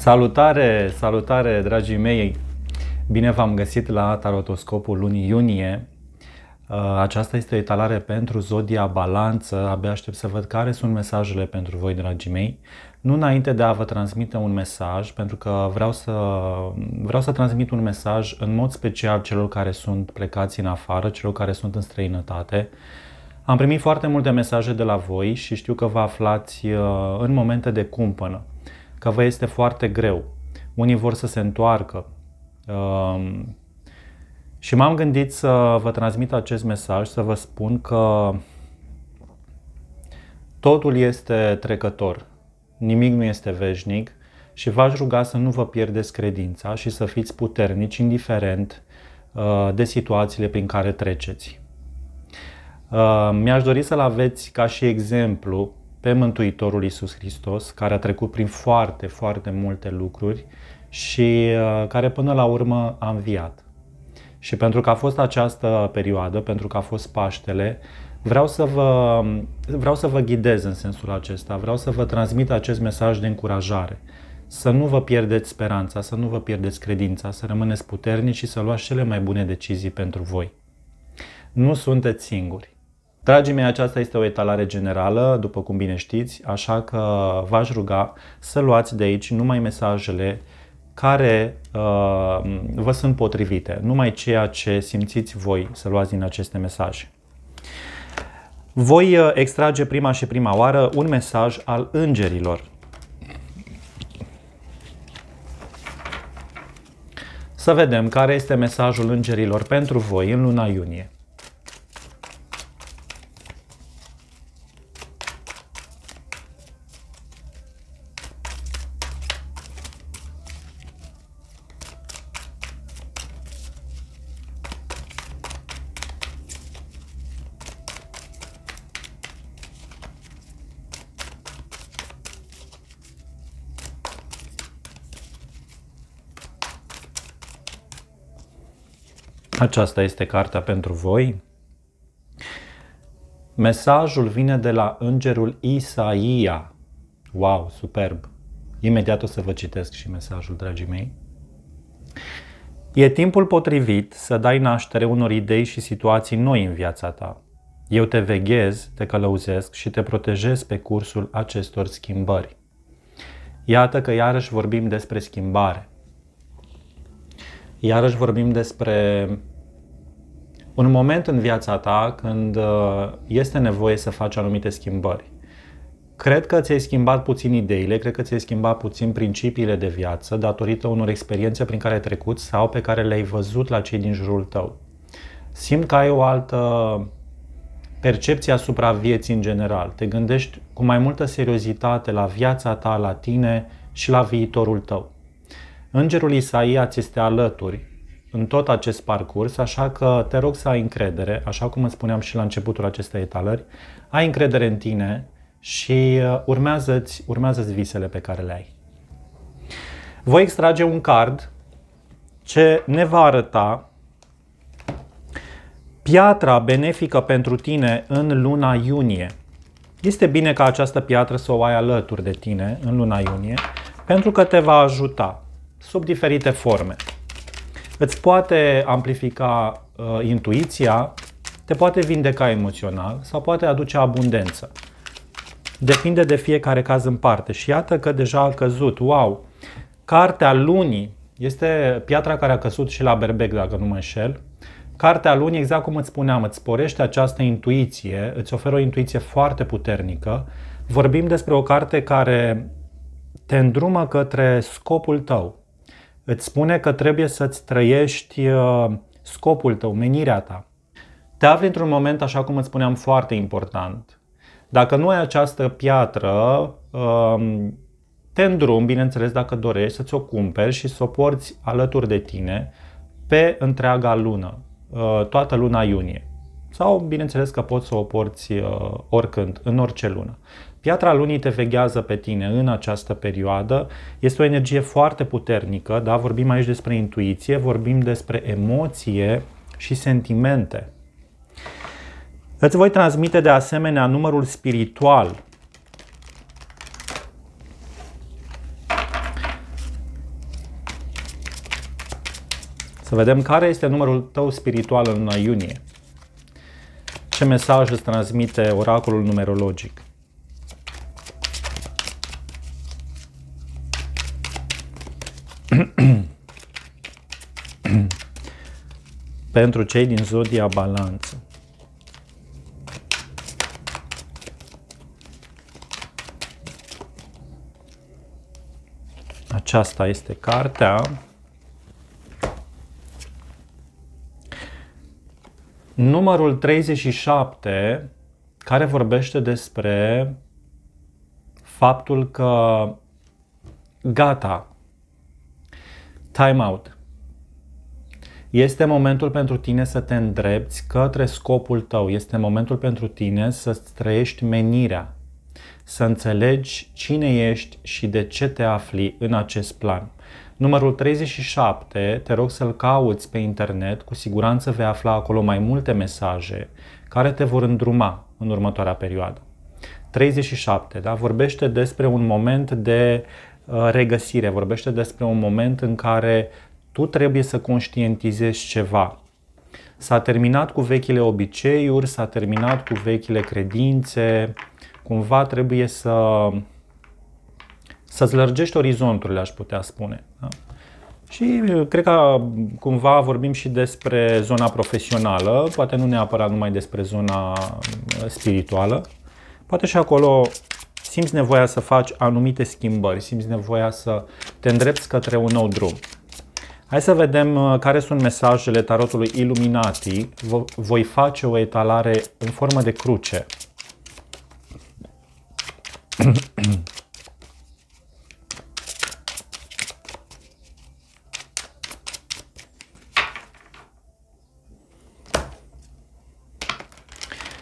Salutare, salutare, dragii mei! Bine v-am găsit la tarotoscopul lunii iunie. Uh, aceasta este o etalare pentru Zodia Balanță. Abia aștept să văd care sunt mesajele pentru voi, dragii mei. Nu înainte de a vă transmite un mesaj, pentru că vreau să, vreau să transmit un mesaj în mod special celor care sunt plecați în afară, celor care sunt în străinătate. Am primit foarte multe mesaje de la voi și știu că vă aflați uh, în momente de cumpănă că vă este foarte greu. Unii vor să se întoarcă. Um, și m-am gândit să vă transmit acest mesaj, să vă spun că totul este trecător, nimic nu este veșnic și v-aș ruga să nu vă pierdeți credința și să fiți puternici, indiferent uh, de situațiile prin care treceți. Uh, mi-aș dori să-l aveți ca și exemplu pe Mântuitorul Iisus Hristos, care a trecut prin foarte, foarte multe lucruri și uh, care până la urmă a înviat. Și pentru că a fost această perioadă, pentru că a fost Paștele, vreau să vă, vreau să vă ghidez în sensul acesta, vreau să vă transmit acest mesaj de încurajare. Să nu vă pierdeți speranța, să nu vă pierdeți credința, să rămâneți puternici și să luați cele mai bune decizii pentru voi. Nu sunteți singuri. Dragii mei, aceasta este o etalare generală, după cum bine știți, așa că v-aș ruga să luați de aici numai mesajele care uh, vă sunt potrivite, numai ceea ce simțiți voi să luați din aceste mesaje. Voi uh, extrage prima și prima oară un mesaj al îngerilor. Să vedem care este mesajul îngerilor pentru voi în luna iunie. Aceasta este cartea pentru voi. Mesajul vine de la îngerul Isaia. Wow, superb! Imediat o să vă citesc și mesajul, dragii mei. E timpul potrivit să dai naștere unor idei și situații noi în viața ta. Eu te veghez, te călăuzesc și te protejez pe cursul acestor schimbări. Iată că iarăși vorbim despre schimbare. Iarăși vorbim despre un moment în viața ta când uh, este nevoie să faci anumite schimbări. Cred că ți-ai schimbat puțin ideile, cred că ți-ai schimbat puțin principiile de viață datorită unor experiențe prin care ai trecut sau pe care le-ai văzut la cei din jurul tău. Simt că ai o altă percepție asupra vieții în general. Te gândești cu mai multă seriozitate la viața ta, la tine și la viitorul tău. Îngerul Isaia ți este alături în tot acest parcurs, așa că te rog să ai încredere, așa cum îți spuneam și la începutul acestei etalări, ai încredere în tine și uh, urmează-ți, urmează-ți visele pe care le ai. Voi extrage un card ce ne va arăta piatra benefică pentru tine în luna iunie. Este bine ca această piatră să o ai alături de tine în luna iunie, pentru că te va ajuta sub diferite forme îți poate amplifica uh, intuiția, te poate vindeca emoțional sau poate aduce abundență. Depinde de fiecare caz în parte. Și iată că deja a căzut. Wow! Cartea lunii este piatra care a căzut și la berbec, dacă nu mă înșel. Cartea lunii, exact cum îți spuneam, îți sporește această intuiție, îți oferă o intuiție foarte puternică. Vorbim despre o carte care te îndrumă către scopul tău, Îți spune că trebuie să-ți trăiești uh, scopul tău, menirea ta. Te afli într-un moment, așa cum îți spuneam, foarte important. Dacă nu ai această piatră, um, te îndrum, bineînțeles, dacă dorești să-ți o cumperi și să o porți alături de tine pe întreaga lună, uh, toată luna iunie. Sau, bineînțeles, că poți să o porți uh, oricând, în orice lună. Piatra lunii te veghează pe tine în această perioadă. Este o energie foarte puternică, da? vorbim aici despre intuiție, vorbim despre emoție și sentimente. Îți voi transmite de asemenea numărul spiritual. Să vedem care este numărul tău spiritual în luna iunie. Ce mesaj îți transmite oracolul numerologic? pentru cei din Zodia Balanță. Aceasta este cartea. Numărul 37, care vorbește despre faptul că gata, time out, este momentul pentru tine să te îndrepți către scopul tău. Este momentul pentru tine să trăiești menirea, să înțelegi cine ești și de ce te afli în acest plan. Numărul 37, te rog să-l cauți pe internet, cu siguranță vei afla acolo mai multe mesaje care te vor îndruma în următoarea perioadă. 37, da? vorbește despre un moment de uh, regăsire, vorbește despre un moment în care tu trebuie să conștientizezi ceva. S-a terminat cu vechile obiceiuri, s-a terminat cu vechile credințe, cumva trebuie să să-ți lărgești orizonturile, aș putea spune. Da? Și uh, cred că cumva vorbim și despre zona profesională, poate nu neapărat numai despre zona uh, spirituală. Poate și acolo simți nevoia să faci anumite schimbări, simți nevoia să te îndrepți către un nou drum. Hai să vedem uh, care sunt mesajele tarotului Illuminati. Voi face o etalare în formă de cruce.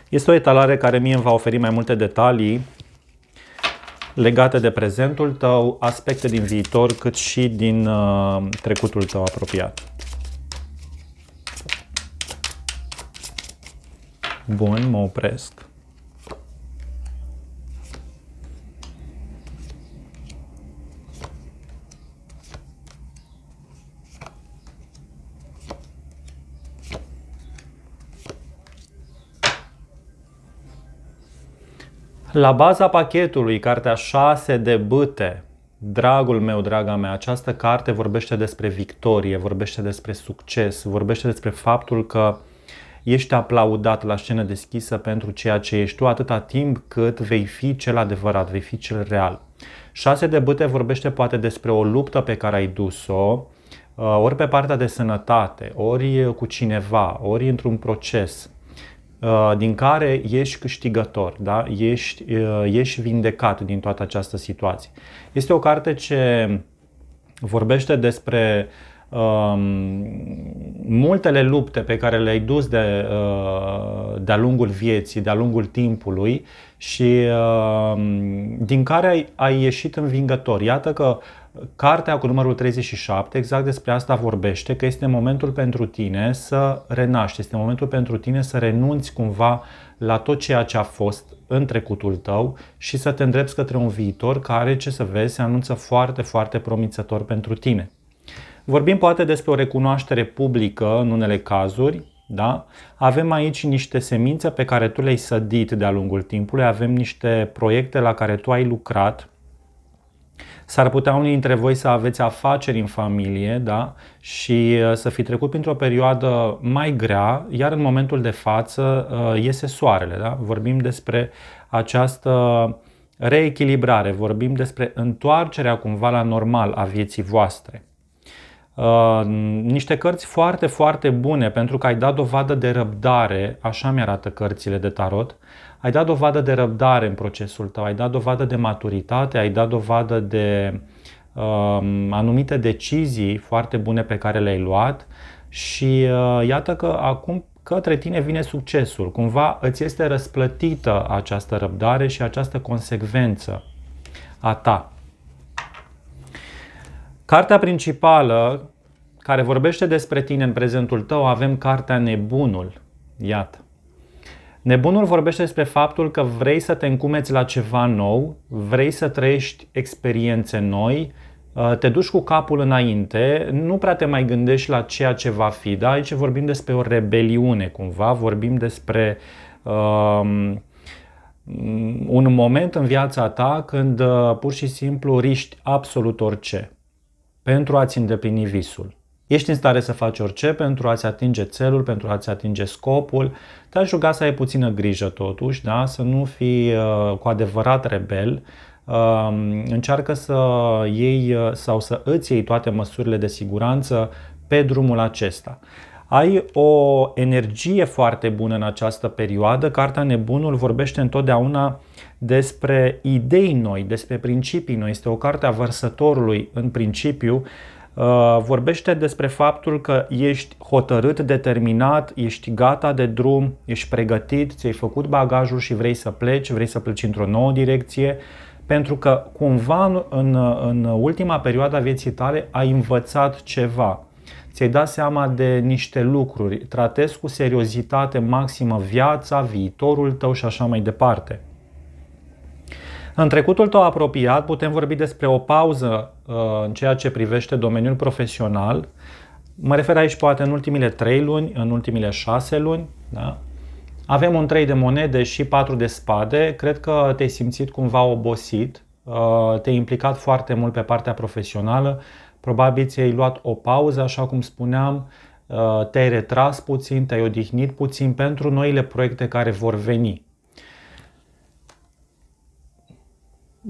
Este o etalare care mie îmi va oferi mai multe detalii legate de prezentul tău, aspecte din viitor, cât și din uh, trecutul tău apropiat. Bun, mă opresc. La baza pachetului, cartea 6 de băte, Dragul meu, draga mea, această carte vorbește despre victorie, vorbește despre succes, vorbește despre faptul că ești aplaudat la scenă deschisă pentru ceea ce ești tu atâta timp cât vei fi cel adevărat, vei fi cel real. 6 de băte vorbește poate despre o luptă pe care ai dus-o, uh, ori pe partea de sănătate, ori cu cineva, ori într-un proces, Uh, din care ești câștigător, da? ești, uh, ești vindecat din toată această situație. Este o carte ce vorbește despre um, multele lupte pe care le-ai dus de, uh, de-a lungul vieții, de-a lungul timpului și uh, din care ai, ai ieșit învingător. Iată că Cartea cu numărul 37 exact despre asta vorbește, că este momentul pentru tine să renaști, este momentul pentru tine să renunți cumva la tot ceea ce a fost în trecutul tău și să te îndrepți către un viitor care, ce să vezi, se anunță foarte, foarte promițător pentru tine. Vorbim poate despre o recunoaștere publică în unele cazuri, da? Avem aici niște semințe pe care tu le-ai sădit de-a lungul timpului, avem niște proiecte la care tu ai lucrat, S-ar putea unii dintre voi să aveți afaceri în familie da? și uh, să fi trecut printr-o perioadă mai grea, iar în momentul de față uh, iese soarele. Da? Vorbim despre această reechilibrare, vorbim despre întoarcerea cumva la normal a vieții voastre. Uh, niște cărți foarte, foarte bune pentru că ai dat dovadă de răbdare, așa mi arată cărțile de tarot, ai dat dovadă de răbdare în procesul tău, ai dat dovadă de maturitate, ai dat dovadă de um, anumite decizii foarte bune pe care le-ai luat și uh, iată că acum către tine vine succesul. Cumva îți este răsplătită această răbdare și această consecvență a ta. Cartea principală care vorbește despre tine în prezentul tău avem cartea Nebunul. Iată. Nebunul vorbește despre faptul că vrei să te încumeți la ceva nou, vrei să trăiești experiențe noi, uh, te duci cu capul înainte, nu prea te mai gândești la ceea ce va fi, da? Aici vorbim despre o rebeliune cumva, vorbim despre um, un moment în viața ta când uh, pur și simplu riști absolut orice pentru a-ți îndeplini visul. Ești în stare să faci orice pentru a-ți atinge țelul, pentru a-ți atinge scopul. Te-aș ruga să ai puțină grijă totuși, da? să nu fii uh, cu adevărat rebel. Uh, încearcă să iei uh, sau să îți iei toate măsurile de siguranță pe drumul acesta. Ai o energie foarte bună în această perioadă. Cartea Nebunul vorbește întotdeauna despre idei noi, despre principii noi. Este o carte a vărsătorului în principiu. Uh, Uh, vorbește despre faptul că ești hotărât, determinat, ești gata de drum, ești pregătit, ți-ai făcut bagajul și vrei să pleci, vrei să pleci într-o nouă direcție, pentru că cumva în, în ultima perioadă a vieții tale ai învățat ceva, ți-ai dat seama de niște lucruri, tratezi cu seriozitate maximă viața, viitorul tău și așa mai departe. În trecutul tău apropiat putem vorbi despre o pauză Uh, în ceea ce privește domeniul profesional. Mă refer aici poate în ultimile 3 luni, în ultimile 6 luni. Da? Avem un 3 de monede și 4 de spade. Cred că te-ai simțit cumva obosit, uh, te-ai implicat foarte mult pe partea profesională, probabil ți-ai luat o pauză, așa cum spuneam, uh, te-ai retras puțin, te-ai odihnit puțin pentru noile proiecte care vor veni.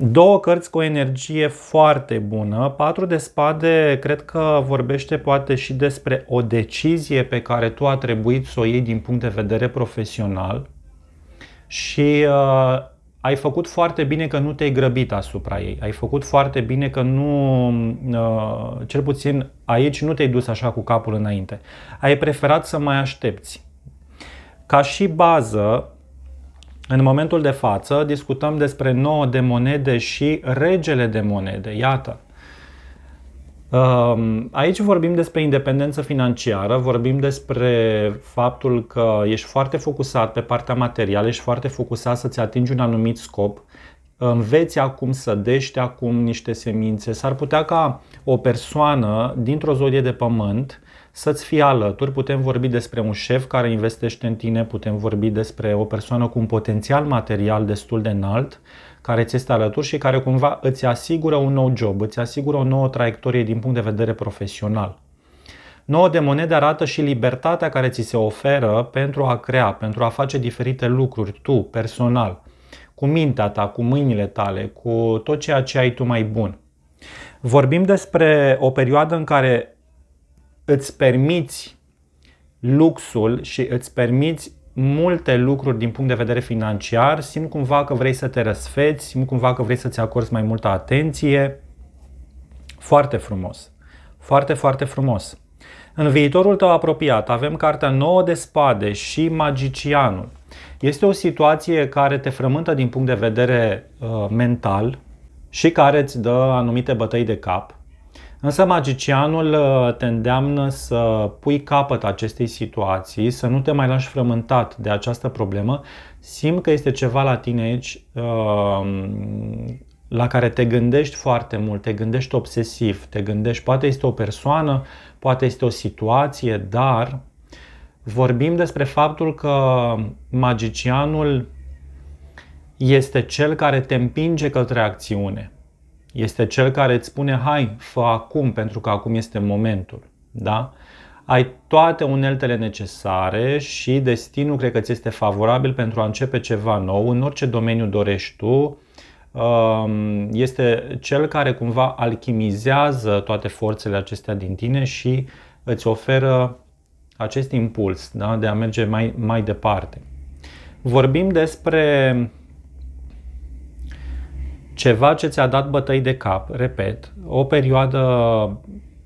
Două cărți cu o energie foarte bună. Patru de spade cred că vorbește poate și despre o decizie pe care tu a trebuit să o iei din punct de vedere profesional și uh, ai făcut foarte bine că nu te-ai grăbit asupra ei. Ai făcut foarte bine că nu, uh, cel puțin aici, nu te-ai dus așa cu capul înainte. Ai preferat să mai aștepți. Ca și bază, în momentul de față discutăm despre nouă de monede și regele de monede, iată. Ehm, aici vorbim despre independență financiară, vorbim despre faptul că ești foarte focusat pe partea materială, ești foarte focusat să-ți atingi un anumit scop, înveți acum să dești acum niște semințe. S-ar putea ca o persoană dintr-o zodie de pământ să-ți fie alături. Putem vorbi despre un șef care investește în tine, putem vorbi despre o persoană cu un potențial material destul de înalt care ți este alături și care cumva îți asigură un nou job, îți asigură o nouă traiectorie din punct de vedere profesional. Nouă de monede arată și libertatea care ți se oferă pentru a crea, pentru a face diferite lucruri tu, personal, cu mintea ta, cu mâinile tale, cu tot ceea ce ai tu mai bun. Vorbim despre o perioadă în care îți permiți luxul și îți permiți multe lucruri din punct de vedere financiar, simt cumva că vrei să te răsfeți, simt cumva că vrei să-ți acorzi mai multă atenție. Foarte frumos. Foarte, foarte frumos. În viitorul tău apropiat avem cartea nouă de spade și magicianul. Este o situație care te frământă din punct de vedere uh, mental și care îți dă anumite bătăi de cap Însă magicianul uh, te îndeamnă să pui capăt acestei situații, să nu te mai lași frământat de această problemă. Simt că este ceva la tine aici uh, la care te gândești foarte mult, te gândești obsesiv, te gândești, poate este o persoană, poate este o situație, dar vorbim despre faptul că magicianul este cel care te împinge către acțiune. Este cel care îți spune, hai, fă acum, pentru că acum este momentul. Da? Ai toate uneltele necesare și destinul cred că ți este favorabil pentru a începe ceva nou în orice domeniu dorești tu. Um, este cel care cumva alchimizează toate forțele acestea din tine și îți oferă acest impuls da? de a merge mai, mai departe. Vorbim despre ceva ce ți-a dat bătăi de cap, repet, o perioadă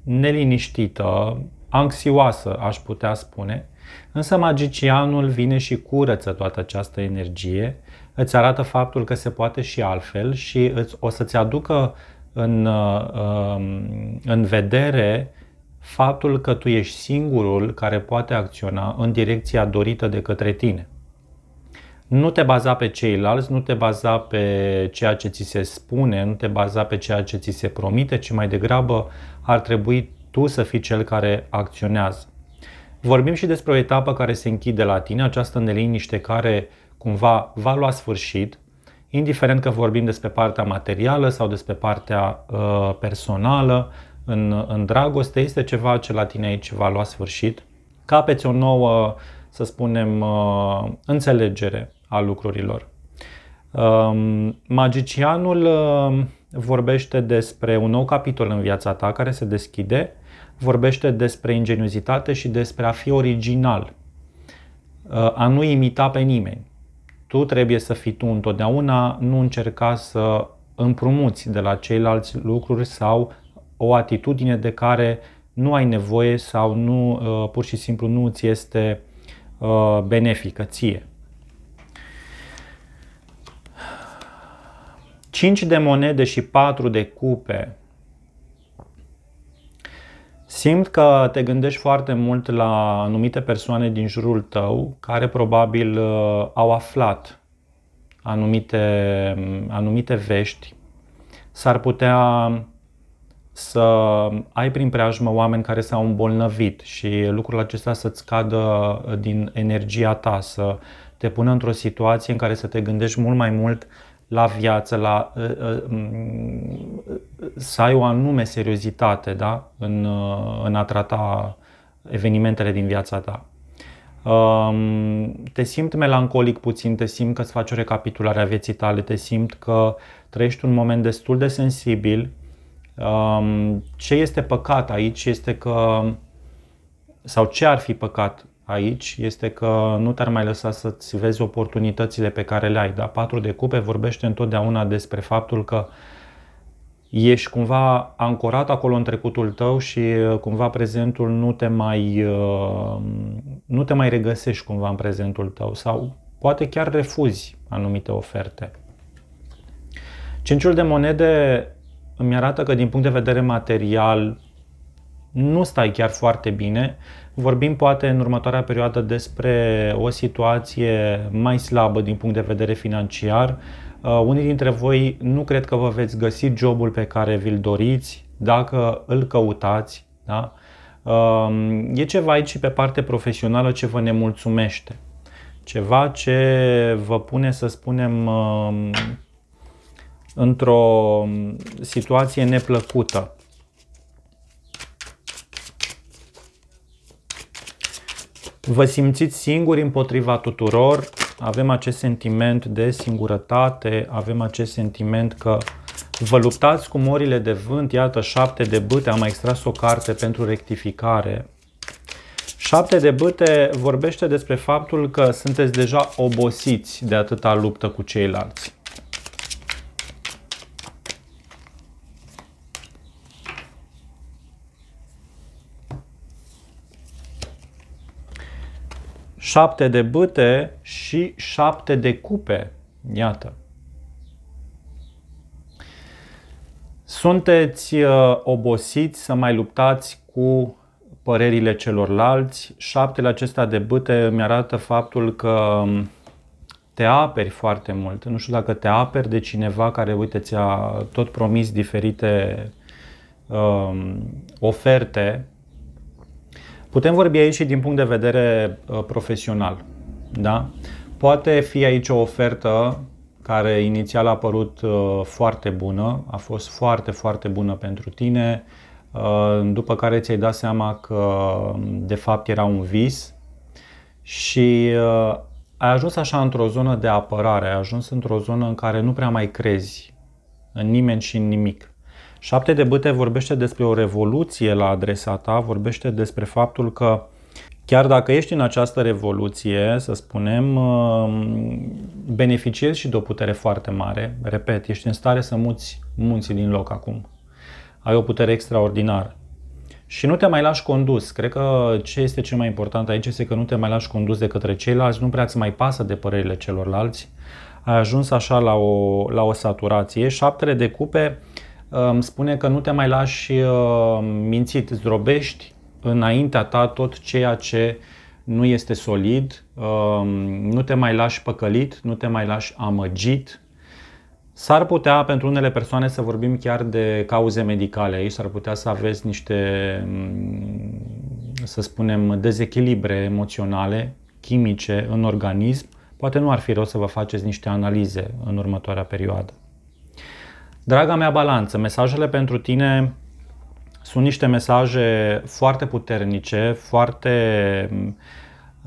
neliniștită, anxioasă, aș putea spune, însă magicianul vine și curăță toată această energie, îți arată faptul că se poate și altfel și îți, o să-ți aducă în, um, în vedere faptul că tu ești singurul care poate acționa în direcția dorită de către tine nu te baza pe ceilalți, nu te baza pe ceea ce ți se spune, nu te baza pe ceea ce ți se promite, ci mai degrabă ar trebui tu să fii cel care acționează. Vorbim și despre o etapă care se închide la tine, această neliniște care cumva va lua sfârșit, indiferent că vorbim despre partea materială sau despre partea uh, personală, în, în dragoste, este ceva ce la tine aici va lua sfârșit. Capeți o nouă, să spunem, uh, înțelegere a lucrurilor. Um, magicianul um, vorbește despre un nou capitol în viața ta care se deschide, vorbește despre ingeniozitate și despre a fi original, uh, a nu imita pe nimeni. Tu trebuie să fii tu întotdeauna, nu încerca să împrumuți de la ceilalți lucruri sau o atitudine de care nu ai nevoie sau nu, uh, pur și simplu nu ți este uh, benefică ție. 5 de monede și 4 de cupe. Simt că te gândești foarte mult la anumite persoane din jurul tău care probabil uh, au aflat anumite, mm, anumite vești. S-ar putea să ai prin preajmă oameni care s-au îmbolnăvit și lucrul acesta să-ți cadă uh, din energia ta, să te pună într-o situație în care să te gândești mult mai mult la viață, la, uh, uh, mm, să ai o anume seriozitate da? în, uh, în a trata evenimentele din viața ta. Um, te simți melancolic puțin, te simți că îți faci o recapitulare a vieții tale, te simți că trăiești un moment destul de sensibil. Um, ce este păcat aici este că, sau ce ar fi păcat, aici este că nu te-ar mai lăsa să-ți vezi oportunitățile pe care le ai. Dar patru de cupe vorbește întotdeauna despre faptul că ești cumva ancorat acolo în trecutul tău și uh, cumva prezentul nu te mai, uh, nu te mai regăsești cumva în prezentul tău sau poate chiar refuzi anumite oferte. Cinciul de monede îmi arată că din punct de vedere material nu stai chiar foarte bine, Vorbim poate în următoarea perioadă despre o situație mai slabă din punct de vedere financiar. Uh, unii dintre voi nu cred că vă veți găsi jobul pe care vi-l doriți dacă îl căutați. Da? Uh, e ceva aici pe parte profesională ce vă nemulțumește. Ceva ce vă pune, să spunem, uh, într-o situație neplăcută. Vă simțiți singuri împotriva tuturor, avem acest sentiment de singurătate, avem acest sentiment că vă luptați cu morile de vânt, iată șapte de bâte, am mai extras o carte pentru rectificare. Șapte de bâte vorbește despre faptul că sunteți deja obosiți de atâta luptă cu ceilalți. șapte de bâte și șapte de cupe. Iată. Sunteți uh, obosiți să mai luptați cu părerile celorlalți. Șaptele acesta de bâte îmi arată faptul că um, te aperi foarte mult. Nu știu dacă te aperi de cineva care, uite, ți-a tot promis diferite um, oferte Putem vorbi aici și din punct de vedere uh, profesional. Da? Poate fi aici o ofertă care inițial a părut uh, foarte bună, a fost foarte, foarte bună pentru tine, uh, după care ți-ai dat seama că um, de fapt era un vis și ai ajuns așa într-o zonă de apărare, ai ajuns într-o zonă în care nu prea mai crezi în nimeni și în nimic. Șapte de bâte vorbește despre o revoluție la adresa ta, vorbește despre faptul că chiar dacă ești în această revoluție, să spunem, um, beneficiezi și de o putere foarte mare. Repet, ești în stare să muți munții din loc acum. Ai o putere extraordinară. Și nu te mai lași condus. Cred că ce este cel mai important aici este că nu te mai lași condus de către ceilalți, nu prea ți mai pasă de părerile celorlalți. Ai ajuns așa la o, la o saturație. Șaptele de cupe îmi spune că nu te mai lași uh, mințit, zdrobești înaintea ta tot ceea ce nu este solid, um, nu te mai lași păcălit, nu te mai lași amăgit. S-ar putea pentru unele persoane să vorbim chiar de cauze medicale aici, s-ar putea să aveți niște, mm, să spunem, dezechilibre emoționale, chimice în organism. Poate nu ar fi rău să vă faceți niște analize în următoarea perioadă. Draga mea balanță, mesajele pentru tine sunt niște mesaje foarte puternice, foarte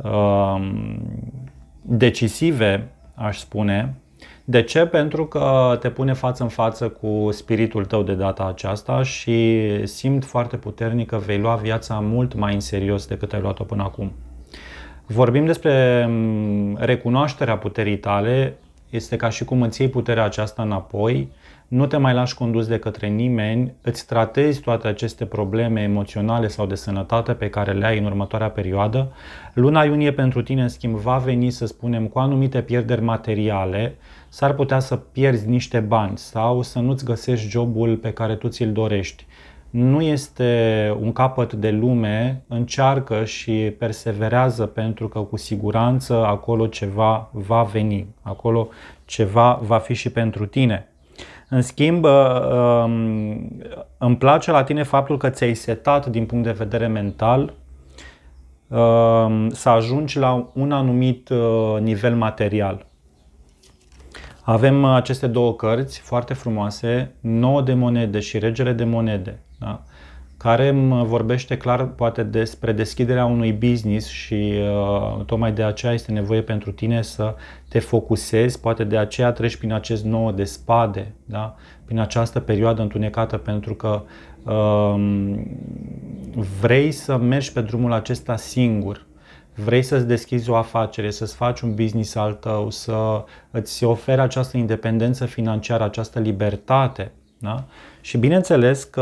uh, decisive, aș spune. De ce? Pentru că te pune față în față cu spiritul tău de data aceasta și simt foarte puternic că vei lua viața mult mai în serios decât ai luat-o până acum. Vorbim despre um, recunoașterea puterii tale, este ca și cum îți iei puterea aceasta înapoi nu te mai lași condus de către nimeni, îți tratezi toate aceste probleme emoționale sau de sănătate pe care le ai în următoarea perioadă. Luna iunie pentru tine, în schimb, va veni, să spunem, cu anumite pierderi materiale, s-ar putea să pierzi niște bani sau să nu-ți găsești jobul pe care tu ți-l dorești. Nu este un capăt de lume, încearcă și perseverează pentru că cu siguranță acolo ceva va veni, acolo ceva va fi și pentru tine. În schimb, uh, um, îmi place la tine faptul că ți-ai setat din punct de vedere mental um, să ajungi la un anumit uh, nivel material. Avem uh, aceste două cărți foarte frumoase, 9 de monede și regele de monede. Da? care îmi vorbește clar poate despre deschiderea unui business și uh, tocmai de aceea este nevoie pentru tine să te focusezi, poate de aceea treci prin acest nouă de spade, da? prin această perioadă întunecată, pentru că uh, vrei să mergi pe drumul acesta singur, vrei să-ți deschizi o afacere, să-ți faci un business al tău, să îți oferi această independență financiară, această libertate, da? Și bineînțeles că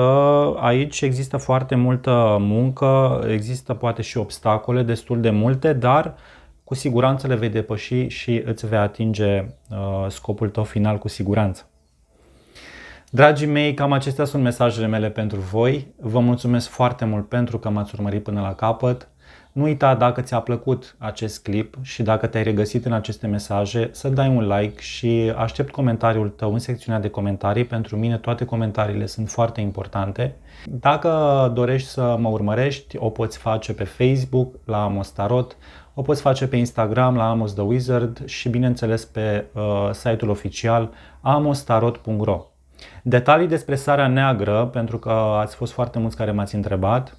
aici există foarte multă muncă, există poate și obstacole destul de multe, dar cu siguranță le vei depăși și îți vei atinge uh, scopul tău final cu siguranță. Dragii mei, cam acestea sunt mesajele mele pentru voi. Vă mulțumesc foarte mult pentru că m-ați urmărit până la capăt. Nu uita dacă ți-a plăcut acest clip și dacă te-ai regăsit în aceste mesaje să dai un like și aștept comentariul tău în secțiunea de comentarii. Pentru mine toate comentariile sunt foarte importante. Dacă dorești să mă urmărești, o poți face pe Facebook la Amos Tarot, o poți face pe Instagram la Amos the Wizard și bineînțeles pe uh, site-ul oficial amostarot.ro Detalii despre sarea neagră, pentru că ați fost foarte mulți care m-ați întrebat,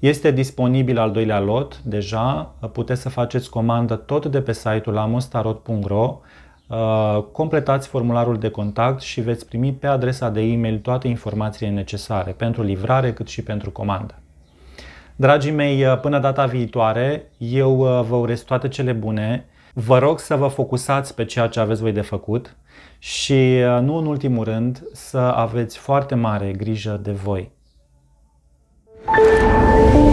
este disponibil al doilea lot deja, uh, puteți să faceți comandă tot de pe site-ul amostarot.ro, uh, completați formularul de contact și veți primi pe adresa de e-mail toate informațiile necesare pentru livrare cât și pentru comandă. Dragii mei, uh, până data viitoare, eu vă urez toate cele bune, vă rog să vă focusați pe ceea ce aveți voi de făcut și, nu în ultimul rând, să aveți foarte mare grijă de voi. Thank you.